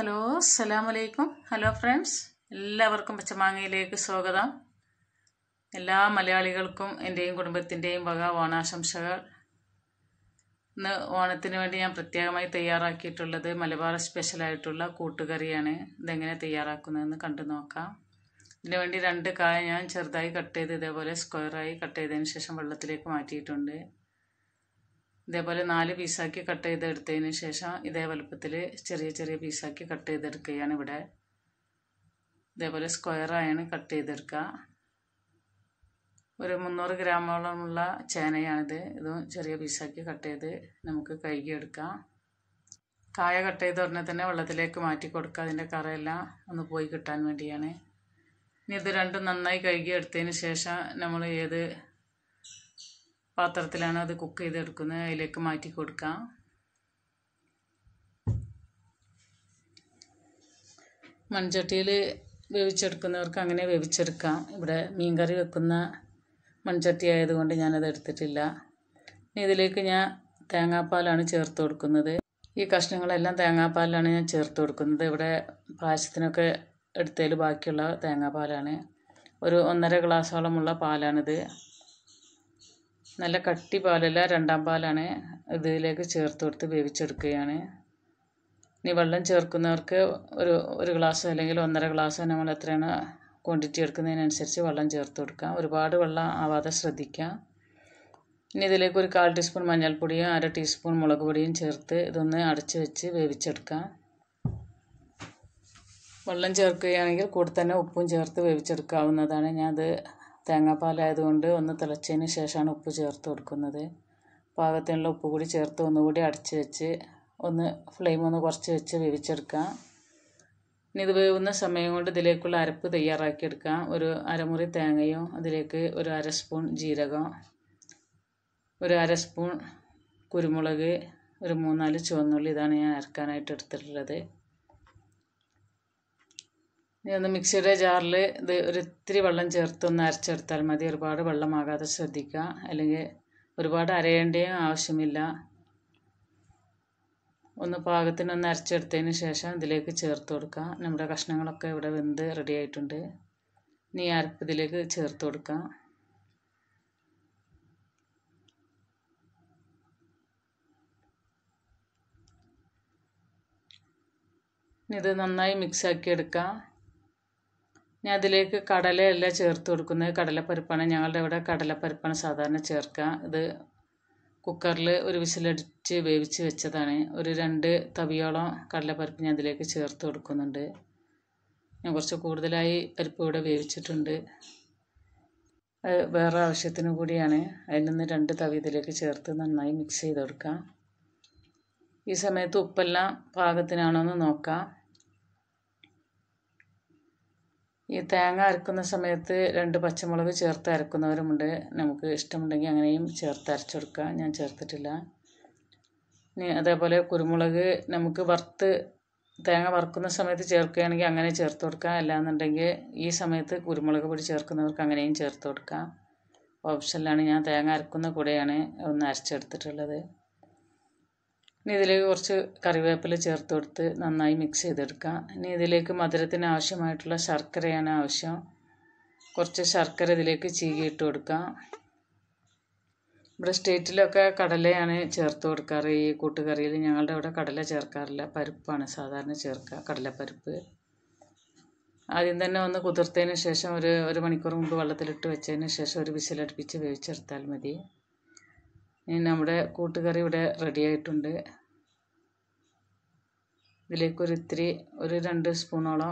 hello അസ്സലാമലൈക്കും hello friends എല്ലാവർക്കും പച്ചമാങ്ങയിലേക്ക് സ്വാഗതം എല്ലാ മലയാളികൾക്കും എൻ്റെയും കുടുംബത്തിൻ്റെയും വക ഓണാശംസകൾ ഇന്ന് ഓണത്തിന് വേണ്ടി ഞാൻ പ്രത്യേകമായി തയ്യാറാക്കിയിട്ടുള്ളത് മലബാർ സ്പെഷ്യലായിട്ടുള്ള കൂട്ടുകറിയാണ് ഇതെങ്ങനെ തയ്യാറാക്കുന്നതെന്ന് കണ്ടു നോക്കാം വേണ്ടി രണ്ട് കായ ഞാൻ ചെറുതായി കട്ട് ചെയ്ത് ഇതേപോലെ സ്ക്വയറായി കട്ട് ചെയ്തതിന് ശേഷം വെള്ളത്തിലേക്ക് മാറ്റിയിട്ടുണ്ട് ഇതേപോലെ നാല് പീസാക്കി കട്ട് ചെയ്തെടുത്തതിന് ശേഷം ഇതേ വലുപ്പത്തിൽ ചെറിയ ചെറിയ പീസാക്കി കട്ട് ചെയ്തെടുക്കുകയാണ് ഇവിടെ ഇതേപോലെ സ്ക്വയറായാണ് കട്ട് ചെയ്തെടുക്കുക ഒരു മുന്നൂറ് ഗ്രാമോളമുള്ള ചേനയാണിത് ഇതും ചെറിയ പീസാക്കി കട്ട് ചെയ്ത് നമുക്ക് കഴുകിയെടുക്കാം കായ കട്ട് ചെയ്ത് ഉടനെ തന്നെ വെള്ളത്തിലേക്ക് മാറ്റി കൊടുക്കുക അതിൻ്റെ കറയെല്ലാം ഒന്ന് പോയി കിട്ടാൻ വേണ്ടിയാണ് ഇനി ഇത് രണ്ടും നന്നായി കഴുകിയെടുത്തതിന് ശേഷം നമ്മൾ ഏത് പാത്രത്തിലാണ് അത് കുക്ക് ചെയ്തെടുക്കുന്നത് അതിലേക്ക് മാറ്റി കൊടുക്കാം മൺചട്ടിയിൽ വേവിച്ചെടുക്കുന്നവർക്ക് അങ്ങനെ വേവിച്ചെടുക്കാം ഇവിടെ മീൻകറി വെക്കുന്ന മൺചട്ടി ആയതുകൊണ്ട് ഞാനത് എടുത്തിട്ടില്ല ഇതിലേക്ക് ഞാൻ തേങ്ങാപ്പാലാണ് ചേർത്ത് കൊടുക്കുന്നത് ഈ കഷ്ണങ്ങളെല്ലാം തേങ്ങാപ്പാലിലാണ് ഞാൻ ചേർത്ത് കൊടുക്കുന്നത് ഇവിടെ പായസത്തിനൊക്കെ എടുത്തതിൽ ബാക്കിയുള്ള തേങ്ങാപ്പാലാണ് ഒരു ഒന്നര ഗ്ലാസോളമുള്ള പാലാണിത് നല്ല കട്ടി പാലല്ല രണ്ടാം പാലാണ് ഇതിലേക്ക് ചേർത്ത് കൊടുത്ത് വേവിച്ചെടുക്കുകയാണ് ഇനി വെള്ളം ചേർക്കുന്നവർക്ക് ഒരു ഒരു ഗ്ലാസ് അല്ലെങ്കിൽ ഒന്നര ഗ്ലാസ് നമ്മൾ എത്രയാണ് ക്വാണ്ടിറ്റി എടുക്കുന്നതിനനുസരിച്ച് വെള്ളം ചേർത്ത് കൊടുക്കുക ഒരുപാട് വെള്ളം ആവാതെ ശ്രദ്ധിക്കാം ഇനി ഇതിലേക്ക് ഒരു കാൽ ടീസ്പൂൺ മഞ്ഞൾപ്പൊടിയും അര ടീസ്പൂൺ മുളക് പൊടിയും ചേർത്ത് ഇതൊന്ന് അടച്ച് വെച്ച് വേവിച്ചെടുക്കാം വെള്ളം ചേർക്കുകയാണെങ്കിൽ കൂടെ തന്നെ ഉപ്പും ചേർത്ത് വേവിച്ചെടുക്കാവുന്നതാണ് ഞാനത് തേങ്ങാപ്പാലായത് കൊണ്ട് ഒന്ന് തിളച്ചതിന് ശേഷമാണ് ഉപ്പ് ചേർത്ത് കൊടുക്കുന്നത് പാകത്തിനുള്ള ഉപ്പ് കൂടി ചേർത്ത് ഒന്നുകൂടി അടച്ച് വെച്ച് ഒന്ന് ഫ്ലെയിം ഒന്ന് കുറച്ച് വെച്ച് വേവിച്ചെടുക്കാം ഇനി ഇത് വേവുന്ന സമയം കൊണ്ട് ഇതിലേക്കുള്ള അരപ്പ് തയ്യാറാക്കി എടുക്കാം ഒരു അരമുറി തേങ്ങയും അതിലേക്ക് ഒരു അര സ്പൂൺ ജീരകം ഒരു അര സ്പൂൺ കുരുമുളക് ഒരു മൂന്നാല് ചുവന്നുള്ളി ഇതാണ് ഞാൻ അരക്കാനായിട്ട് എടുത്തിട്ടുള്ളത് ഇനി ഒന്ന് മിക്സിയുടെ ജാറിൽ ഇത് ഒരിത്തിരി വെള്ളം ചേർത്തൊന്ന് അരച്ചെടുത്താൽ മതി ഒരുപാട് വെള്ളമാകാതെ ശ്രദ്ധിക്കുക അല്ലെങ്കിൽ ഒരുപാട് അരയേണ്ടയും ആവശ്യമില്ല ഒന്ന് പാകത്തിനൊന്ന് അരച്ചെടുത്തതിന് ശേഷം ഇതിലേക്ക് ചേർത്ത് കൊടുക്കുക നമ്മുടെ കഷ്ണങ്ങളൊക്കെ ഇവിടെ വെന്ത് റെഡി ആയിട്ടുണ്ട് ഇനി അരപ്പ് ഇതിലേക്ക് ചേർത്ത് കൊടുക്കാം ഇത് നന്നായി മിക്സ് എടുക്കാം ഇനി അതിലേക്ക് കടലയല്ല ചേർത്ത് കൊടുക്കുന്നത് കടലപ്പരിപ്പാണ് ഞങ്ങളുടെ ഇവിടെ കടലപ്പരിപ്പാണ് സാധാരണ ചേർക്കുക ഇത് കുക്കറിൽ ഒരു വിസിലടിച്ച് വേവിച്ച് വെച്ചതാണ് ഒരു രണ്ട് തവിയോളം കടലപ്പരിപ്പ് ഞാൻ അതിലേക്ക് ചേർത്ത് കൊടുക്കുന്നുണ്ട് ഞാൻ കുറച്ച് കൂടുതലായി പരിപ്പ് ഇവിടെ വേവിച്ചിട്ടുണ്ട് വേറെ ആവശ്യത്തിന് കൂടിയാണ് അതിൽ നിന്ന് രണ്ട് തവി ഇതിലേക്ക് ചേർത്ത് നന്നായി മിക്സ് ചെയ്ത് കൊടുക്കാം ഈ സമയത്ത് ഉപ്പെല്ലാം പാകത്തിനാണോ എന്ന് നോക്കാം ഈ തേങ്ങ അരക്കുന്ന സമയത്ത് രണ്ട് പച്ചമുളക് ചേർത്ത് അരക്കുന്നവരുമുണ്ട് നമുക്ക് ഇഷ്ടമുണ്ടെങ്കിൽ അങ്ങനെയും ചേർത്ത് അരച്ചെടുക്കാം ഞാൻ ചേർത്തിട്ടില്ല ഇനി അതേപോലെ കുരുമുളക് നമുക്ക് വറുത്ത് തേങ്ങ വറുക്കുന്ന സമയത്ത് ചേർക്കുകയാണെങ്കിൽ അങ്ങനെ ചേർത്ത് കൊടുക്കാം അല്ലാന്നുണ്ടെങ്കിൽ ഈ സമയത്ത് കുരുമുളക് പൊടി ചേർക്കുന്നവർക്ക് അങ്ങനെയും ചേർത്ത് കൊടുക്കാം ഓപ്ഷനിലാണ് ഞാൻ തേങ്ങ അരക്കുന്ന കൂടെയാണ് ഒന്ന് അരച്ചെടുത്തിട്ടുള്ളത് ഇനി ഇതിലേക്ക് കുറച്ച് കറിവേപ്പില ചേർത്ത് കൊടുത്ത് നന്നായി മിക്സ് ചെയ്തെടുക്കുക ഇനി ഇതിലേക്ക് മധുരത്തിന് ആവശ്യമായിട്ടുള്ള ശർക്കരയാണ് ആവശ്യം കുറച്ച് ശർക്കര ഇതിലേക്ക് ചീകിയിട്ട് കൊടുക്കുക ഇവിടെ സ്റ്റേറ്റിലൊക്കെ കടലയാണ് ചേർത്ത് കൊടുക്കാറ് ഈ കൂട്ടുകറിയിൽ ഞങ്ങളുടെ അവിടെ കടല ചേർക്കാറില്ല പരിപ്പാണ് സാധാരണ ചേർക്കുക കടലപ്പരിപ്പ് ആദ്യം തന്നെ ഒന്ന് കുതിർത്തതിന് ശേഷം ഒരു ഒരു മണിക്കൂർ മുമ്പ് വെള്ളത്തിലിട്ട് വെച്ചതിന് ശേഷം ഒരു വിസിലടുപ്പിച്ച് വേവിച്ചെടുത്താൽ മതി ഇനി നമ്മുടെ കൂട്ടുകറി ഇവിടെ റെഡി ആയിട്ടുണ്ട് ഇതിലേക്ക് ഒരു ഇത്തിരി ഒരു രണ്ട് സ്പൂണോളം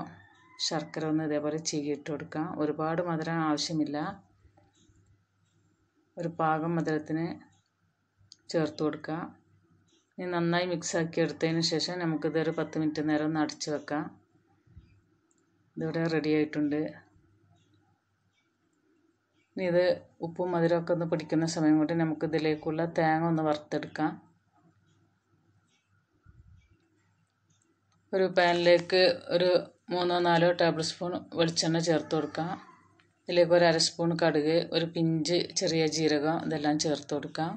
ശർക്കര ഒന്ന് ഇതേപോലെ ചീകിയിട്ട് കൊടുക്കാം ഒരുപാട് മധുരം ആവശ്യമില്ല ഒരു പാകം മധുരത്തിന് ചേർത്ത് കൊടുക്കുക ഇനി നന്നായി മിക്സാക്കി എടുത്തതിന് ശേഷം നമുക്കിതൊരു പത്ത് മിനിറ്റ് നേരം ഒന്ന് അടച്ച് വെക്കാം ഇതിവിടെ റെഡി ആയിട്ടുണ്ട് ഇനി ഇത് ഉപ്പും മധുരമൊക്കെ ഒന്ന് പിടിക്കുന്ന സമയം കൊണ്ട് നമുക്കിതിലേക്കുള്ള തേങ്ങ ഒന്ന് വറുത്തെടുക്കാം ഒരു പാനിലേക്ക് ഒരു മൂന്നോ നാലോ ടേബിൾ സ്പൂൺ വെളിച്ചെണ്ണ ചേർത്ത് കൊടുക്കാം ഇതിലേക്ക് ഒരു അര സ്പൂൺ കടുക് ഒരു പിഞ്ച് ചെറിയ ജീരകം ഇതെല്ലാം ചേർത്ത് കൊടുക്കാം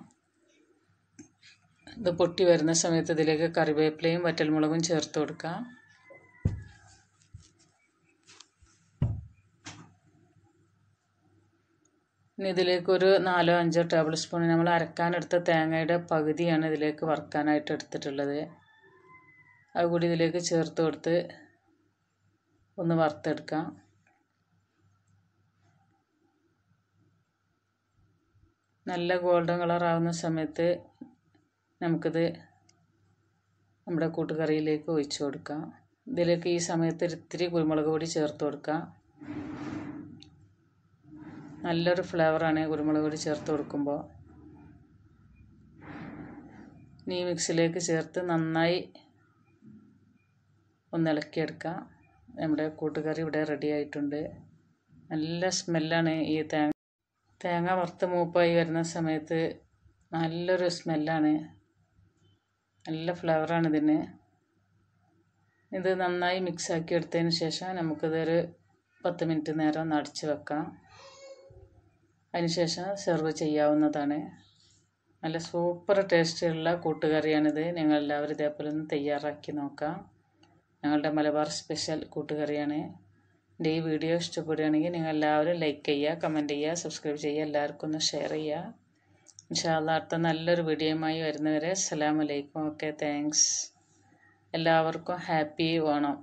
ഇത് പൊട്ടി വരുന്ന സമയത്ത് ഇതിലേക്ക് കറിവേപ്പിലയും വറ്റൽമുളകും ചേർത്ത് കൊടുക്കാം ഇനി ഇതിലേക്ക് ഒരു നാലോ അഞ്ചോ ടേബിൾ സ്പൂൺ നമ്മൾ അരക്കാനെടുത്ത തേങ്ങയുടെ പകുതിയാണ് ഇതിലേക്ക് വറുക്കാനായിട്ട് എടുത്തിട്ടുള്ളത് അതുകൂടി ഇതിലേക്ക് ചേർത്ത് കൊടുത്ത് ഒന്ന് വറുത്തെടുക്കാം നല്ല ഗോൾഡൻ കളർ ആവുന്ന സമയത്ത് നമുക്കിത് നമ്മുടെ കൂട്ടുകറിയിലേക്ക് ഒഴിച്ചു കൊടുക്കാം ഇതിലേക്ക് ഈ സമയത്ത് ഇത്തിരി കുരുമുളക് പൊടി ചേർത്ത് കൊടുക്കാം നല്ലൊരു ഫ്ലേവറാണ് കുരുമുളക് പൊടി ചേർത്ത് കൊടുക്കുമ്പോൾ ഇനി മിക്സിലേക്ക് ചേർത്ത് നന്നായി ഒന്ന് ഒന്നിളക്കിയെടുക്കുക നമ്മുടെ കൂട്ടുകറി ഇവിടെ റെഡി ആയിട്ടുണ്ട് നല്ല സ്മെല്ലാണ് ഈ തേങ്ങ തേങ്ങ വറുത്ത് മൂപ്പായി വരുന്ന സമയത്ത് നല്ലൊരു സ്മെല്ലാണ് നല്ല ഫ്ലേവറാണ് ഇതിന് ഇത് നന്നായി മിക്സാക്കി എടുത്തതിന് ശേഷം നമുക്കിതൊരു പത്ത് മിനിറ്റ് നേരം ഒന്ന് അടച്ച് വെക്കാം അതിനുശേഷം സെർവ് ചെയ്യാവുന്നതാണ് നല്ല സൂപ്പർ ടേസ്റ്റുള്ള കൂട്ടുകറിയാണിത് നിങ്ങളെല്ലാവരും ഇതേപോലെ ഒന്ന് തയ്യാറാക്കി നോക്കാം ഞങ്ങളുടെ മലബാർ സ്പെഷ്യൽ കൂട്ടുകറിയാണ് എൻ്റെ ഈ വീഡിയോ ഇഷ്ടപ്പെടുകയാണെങ്കിൽ നിങ്ങൾ എല്ലാവരും ലൈക്ക് ചെയ്യുക കമൻറ്റ് ചെയ്യുക സബ്സ്ക്രൈബ് ചെയ്യുക എല്ലാവർക്കും ഒന്ന് ഷെയർ ചെയ്യുക ഇൻഷാല്ല അടുത്ത നല്ലൊരു വീഡിയോയുമായി വരുന്നവരെ വലൈക്കും ഓക്കെ താങ്ക്സ് എല്ലാവർക്കും ഹാപ്പി ഓണം